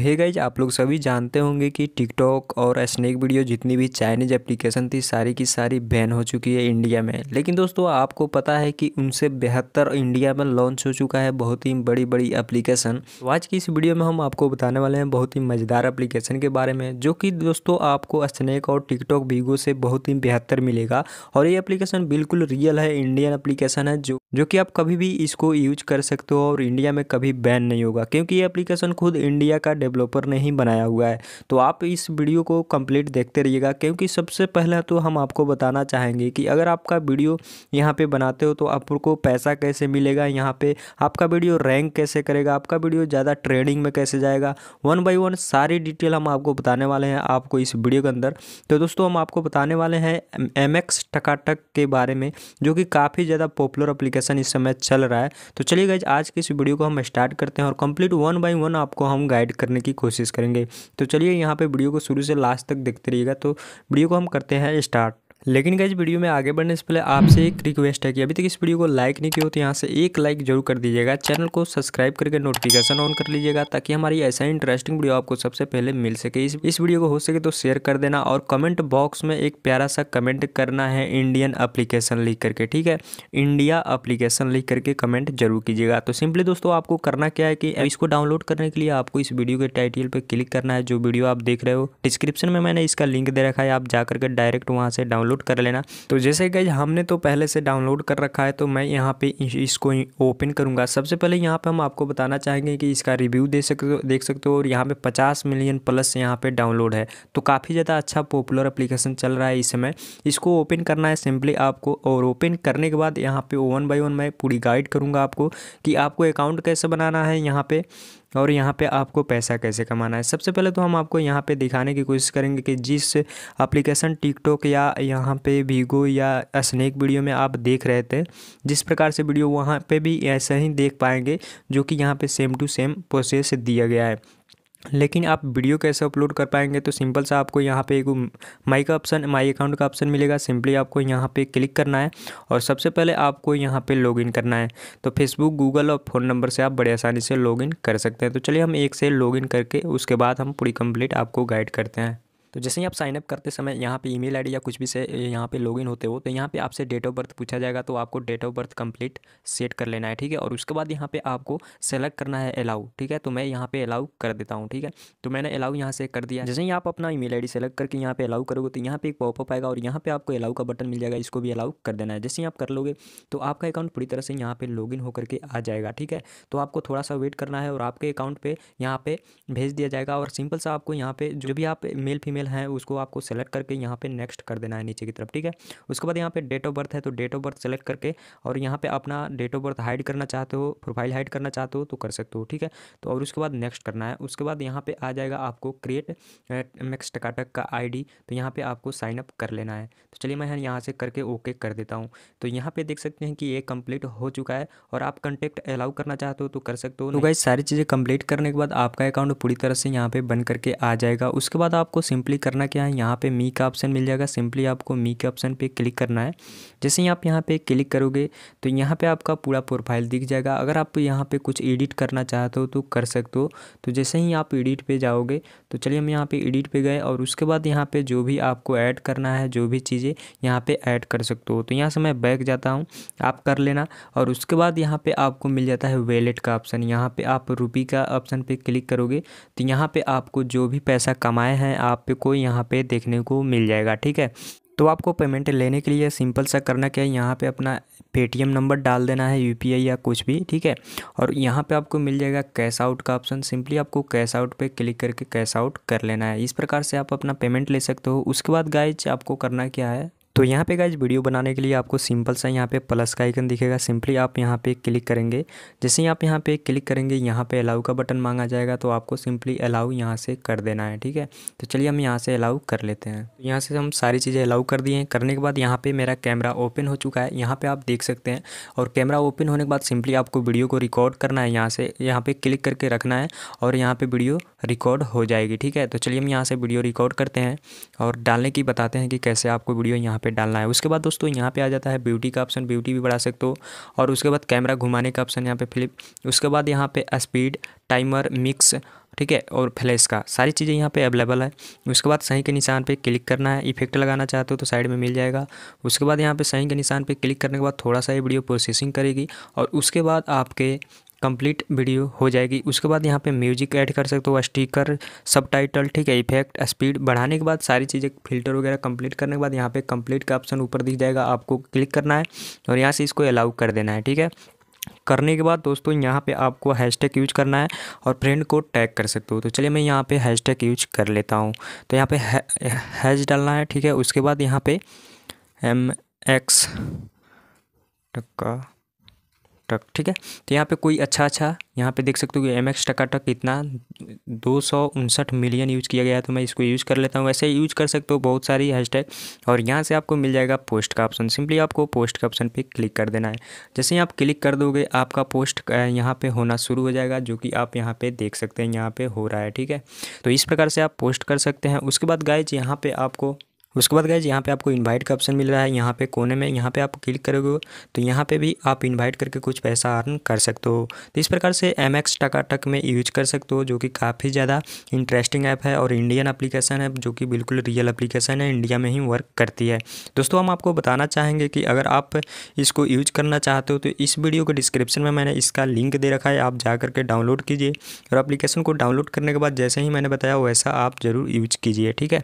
hey guys आप लोग सभी जानते होंगे कि टिकटॉक और स्नैक वीडियो जितनी भी चाइनीज एप्लीकेशन थी सारी की सारी बैन हो चुकी है इंडिया में लेकिन दोस्तों आपको पता है कि उनसे बेहतर इंडिया में लॉन्च हो चुका है बहुत ही बड़ी बड़ी एप्लीकेशन तो आज की इस वीडियो में हम आपको बताने वाले हैं बहुत ही मज़ेदार एप्लीकेशन के बारे में जो कि दोस्तों आपको स्नैक और टिकटॉक वीगो से बहुत ही बेहतर मिलेगा और ये अप्लीकेशन बिल्कुल रियल है इंडियन एप्लीकेशन है जो जो कि आप कभी भी इसको यूज कर सकते हो और इंडिया में कभी बैन नहीं होगा क्योंकि ये एप्लीकेशन खुद इंडिया का डेवलपर ने ही बनाया हुआ है तो आप इस वीडियो को कंप्लीट देखते रहिएगा क्योंकि सबसे पहला तो हम आपको बताना चाहेंगे कि अगर आपका वीडियो यहाँ पे बनाते हो तो आपको पैसा कैसे मिलेगा यहाँ पर आपका वीडियो रैंक कैसे करेगा आपका वीडियो ज़्यादा ट्रेडिंग में कैसे जाएगा वन बाई वन सारी डिटेल हम आपको बताने वाले हैं आपको इस वीडियो के अंदर तो दोस्तों हम आपको बताने वाले हैं एम एक्स टकाटक के बारे में जो कि काफ़ी ज़्यादा पॉपुलर अप्लीकेशन एप्लीकेशन इस समय चल रहा है तो चलिए गाइज आज की इस वीडियो को हम स्टार्ट करते हैं और कंप्लीट वन बाई वन आपको हम गाइड करने की कोशिश करेंगे तो चलिए यहाँ पर वीडियो को शुरू से लास्ट तक देखते रहिएगा तो वीडियो को हम करते हैं स्टार्ट लेकिन इस वीडियो में आगे बढ़ने से पहले आपसे एक रिक्वेस्ट है कि अभी तक इस वीडियो को लाइक नहीं किया हो तो यहाँ से एक लाइक जरूर कर दीजिएगा चैनल को सब्सक्राइब करके नोटिफिकेशन ऑन कर लीजिएगा ताकि हमारी ऐसा इंटरेस्टिंग वीडियो आपको सबसे पहले मिल सके इस इस वीडियो को हो सके तो शेयर कर देना और कमेंट बॉक्स में एक प्यारा सा कमेंट करना है इंडियन अप्लीकेशन लिख करके ठीक है इंडिया अप्लीकेशन लिख करके कमेंट जरूर कीजिएगा तो सिंपली दोस्तों आपको करना क्या है कि इसको डाउनलोड करने के लिए आपको इस वीडियो के टाइटल पर क्लिक करना है जो वीडियो आप देख रहे हो डिस्क्रिप्शन में मैंने इसका लिंक दे रखा है आप जाकर के डायरेक्ट वहाँ से डाउनलोड डाउनलोड कर लेना तो जैसे कि हमने तो पहले से डाउनलोड कर रखा है तो मैं यहाँ पे इसको ओपन करूँगा सबसे पहले यहाँ पे हम आपको बताना चाहेंगे कि इसका रिव्यू दे सकते हो देख सकते हो और यहाँ पे 50 मिलियन प्लस यहाँ पे डाउनलोड है तो काफ़ी ज़्यादा अच्छा पॉपुलर अप्लीकेशन चल रहा है इस समय इसको ओपन करना है सिंपली आपको और ओपन करने के बाद यहाँ पे वन बाई वन मैं पूरी गाइड करूँगा आपको कि आपको अकाउंट कैसे बनाना है यहाँ पे और यहाँ पे आपको पैसा कैसे कमाना है सबसे पहले तो हम आपको यहाँ पे दिखाने की कोशिश करेंगे कि जिस एप्लीकेशन टिकटॉक या यहाँ जहाँ पे वीगो या स्नैक वीडियो में आप देख रहे थे जिस प्रकार से वीडियो वहाँ पे भी ऐसा ही देख पाएंगे जो कि यहाँ पे सेम टू सेम प्रोसेस दिया गया है लेकिन आप वीडियो कैसे अपलोड कर पाएंगे तो सिंपल सा आपको यहाँ पे एक माई का ऑप्शन माई अकाउंट का ऑप्शन मिलेगा सिंपली आपको यहाँ पे क्लिक करना है और सबसे पहले आपको यहाँ पे लॉगिन करना है तो फेसबुक गूगल और फ़ोन नंबर से आप बड़े आसानी से लॉगिन कर सकते हैं तो चलिए हम एक से लॉगिन करके उसके बाद हम पूरी कंप्लीट आपको गाइड करते हैं तो जैसे ही आप साइनअप करते समय यहाँ पे ईमेल आईडी या कुछ भी से यहाँ पे लॉगिन होते हो तो यहाँ पे आपसे डेट ऑफ बर्थ पूछा जाएगा तो आपको date of birth complete set कर लेना है ठीक है और उसके बाद यहाँ पे आपको सेलेक्ट करना है अलाउ ठीक है तो मैं यहाँ पे अलाउ कर देता हूँ ठीक है तो मैंने अलाउ यहाँ से कर दिया जैसे ही आप अपना ई मेल सेलेक्ट करके यहाँ पे अलाउ करोगे तो यहाँ पे एक पॉपअप आएगा और यहाँ पे आपको अलाउ का बटन मिल जाएगा इसको भी अलाउ कर देना है जैसे ही आप कर लोगे तो आपका अकाउंट पूरी तरह से यहाँ लॉग इन होकर के आ जाएगा ठीक है तो आपको थोड़ा सा वेट करना है और आपके अकाउंट पर यहाँ पर भेज दिया जाएगा और सिंपल सा आपको यहाँ पे जो भी आप मेल फीमेल फीमेल है उसको आपको सेलेक्ट करके यहाँ पे नेक्स्ट कर देना है नीचे की तरफ ठीक है उसके बाद यहाँ पे डेट ऑफ बर्थ है तो डेट ऑफ बर्थ सेलेक्ट करके और यहाँ पे अपना डेट ऑफ बर्थ हाइड करना चाहते हो प्रोफाइल हाइड करना चाहते हो तो कर सकते हो ठीक है तो और उसके बाद नेक्स्ट करना है उसके बाद यहाँ पर आ जाएगा आपको क्रिएट मैक्स टकाटक का आई तो यहाँ पर आपको साइनअप कर लेना है तो चलिए मैं यहाँ से करके ओके कर देता हूँ तो यहाँ पर देख सकते हैं कि ये कम्प्लीट हो चुका है और आप कंटेक्ट अलाउ करना चाहते हो तो कर सकते हो तो गई सारी चीज़ें कम्प्लीट करने के बाद आपका अकाउंट पूरी तरह से यहाँ पर बन करके आ जाएगा उसके बाद आपको सिंपली सिंपली करना क्या है यहाँ पे मी का ऑप्शन मिल जाएगा सिंपली आपको मी के ऑप्शन पे क्लिक करना है जैसे ही आप यहाँ पे क्लिक करोगे तो यहाँ पे आपका पूरा प्रोफाइल दिख जाएगा अगर आप यहाँ पे कुछ एडिट करना चाहते हो तो कर सकते हो तो जैसे ही आप एडिट पे जाओगे तो चलिए हम यहाँ पे एडिट पे गए और उसके बाद यहाँ पे जो भी आपको ऐड करना है जो भी चीज़ें यहाँ पे ऐड कर सकते हो तो यहाँ से मैं बैक जाता हूँ आप कर लेना और उसके बाद यहाँ पे आपको मिल जाता है वैलेट का ऑप्शन यहाँ पे आप रुपी का ऑप्शन पर क्लिक करोगे तो यहाँ पे आपको जो भी पैसा कमाए हैं आप पे आपको यहाँ पे देखने को मिल जाएगा ठीक है तो आपको पेमेंट लेने के लिए सिंपल सा करना क्या है यहाँ पे अपना पेटीएम नंबर डाल देना है यू या कुछ भी ठीक है और यहाँ पे आपको मिल जाएगा कैश आउट का ऑप्शन सिंपली आपको कैश आउट पे क्लिक करके कैश आउट कर लेना है इस प्रकार से आप अपना पेमेंट ले सकते हो उसके बाद गाइज आपको करना क्या है तो यहाँ पे गाइज वीडियो बनाने के लिए आपको सिंपल सा यहाँ पे प्लस का आइकन दिखेगा सिंपली आप यहाँ पे क्लिक करेंगे जैसे ही आप यहाँ पे क्लिक करेंगे यहाँ पे अलाउ का बटन मांगा जाएगा तो आपको सिंपली अलाउ यहाँ से कर देना है ठीक है तो चलिए हम यहाँ से अलाउ कर लेते हैं तो यहाँ से हम सारी चीज़ें अलाउ कर दिए हैं करने के बाद यहाँ पर मेरा कैमरा ओपन हो चुका है यहाँ पर आप देख सकते हैं और कैमरा ओपन होने के बाद सिंपली आपको वीडियो को रिकॉर्ड करना है यहाँ से यहाँ पर क्लिक करके रखना है और यहाँ पर वीडियो रिकॉर्ड हो जाएगी ठीक है तो चलिए हम यहाँ से वीडियो रिकॉर्ड करते हैं और डालने की बताते हैं कि कैसे आपको वीडियो यहाँ पे डालना है उसके बाद दोस्तों यहाँ पे आ जाता है ब्यूटी का ऑप्शन ब्यूटी भी बढ़ा सकते हो और उसके बाद कैमरा घुमाने का ऑप्शन यहाँ पे फ्लिप उसके बाद यहाँ पे स्पीड टाइमर मिक्स ठीक है और फ्लैश का सारी चीज़ें यहाँ पे अवेलेबल है उसके बाद सही के निशान पे क्लिक करना है इफेक्ट लगाना चाहते हो तो साइड में मिल जाएगा उसके बाद यहाँ पे सही के निशान पे क्लिक करने के बाद थोड़ा सा ये वीडियो प्रोसेसिंग करेगी और उसके बाद आपके कंप्लीट वीडियो हो जाएगी उसके बाद यहाँ पे म्यूजिक ऐड कर सकते हो स्टिकर सब टाइटल ठीक है इफेक्ट स्पीड बढ़ाने के बाद सारी चीज़ें फिल्टर वगैरह कंप्लीट करने के बाद यहाँ पे कंप्लीट का ऑप्शन ऊपर दिख जाएगा आपको क्लिक करना है और यहाँ से इसको अलाउ कर देना है ठीक है करने के बाद दोस्तों यहाँ पे आपको हैशटैग यूज करना है और फ्रेंड को टैग कर सकते हो तो चलिए मैं यहाँ पे हैशटैग यूज कर लेता हूँ तो यहाँ पे हैश डालना है ठीक है उसके बाद यहाँ पे एम एक्स टक्का टक ठीक है तो यहाँ पे कोई अच्छा अच्छा यहाँ पे देख सकते हो कि एम एक्स टका टक इतना दो सौ उनसठ मिलियन यूज़ किया गया है तो मैं इसको यूज़ कर लेता हूँ वैसे यूज कर सकते हो बहुत सारी हैशटैग और यहाँ से आपको मिल जाएगा पोस्ट का ऑप्शन सिंपली आपको पोस्ट का ऑप्शन पे क्लिक कर देना है जैसे ही आप क्लिक कर दोगे आपका पोस्ट यहाँ पर होना शुरू हो जाएगा जो कि आप यहाँ पर देख सकते हैं यहाँ पर हो रहा है ठीक है तो इस प्रकार से आप पोस्ट कर सकते हैं उसके बाद गाइज यहाँ पर आपको उसके बाद गैज यहाँ पे आपको इनवाइट का ऑप्शन मिल रहा है यहाँ पे कोने में यहाँ पे आप क्लिक करोगे तो यहाँ पे भी आप इनवाइट करके कुछ पैसा अर्न कर सकते हो तो इस प्रकार से एम एक्स टकाटक में यूज कर सकते हो जो कि काफ़ी ज़्यादा इंटरेस्टिंग ऐप है और इंडियन अप्लीकेशन है जो कि बिल्कुल रियल अप्लीकेशन है इंडिया में ही वर्क करती है दोस्तों हम आपको बताना चाहेंगे कि अगर आप इसको यूज करना चाहते हो तो इस वीडियो के डिस्क्रिप्शन में मैंने इसका लिंक दे रखा है आप जा करके डाउनलोड कीजिए और अप्लीकेशन को डाउनलोड करने के बाद जैसे ही मैंने बताया वैसा आप ज़रूर यूज कीजिए ठीक है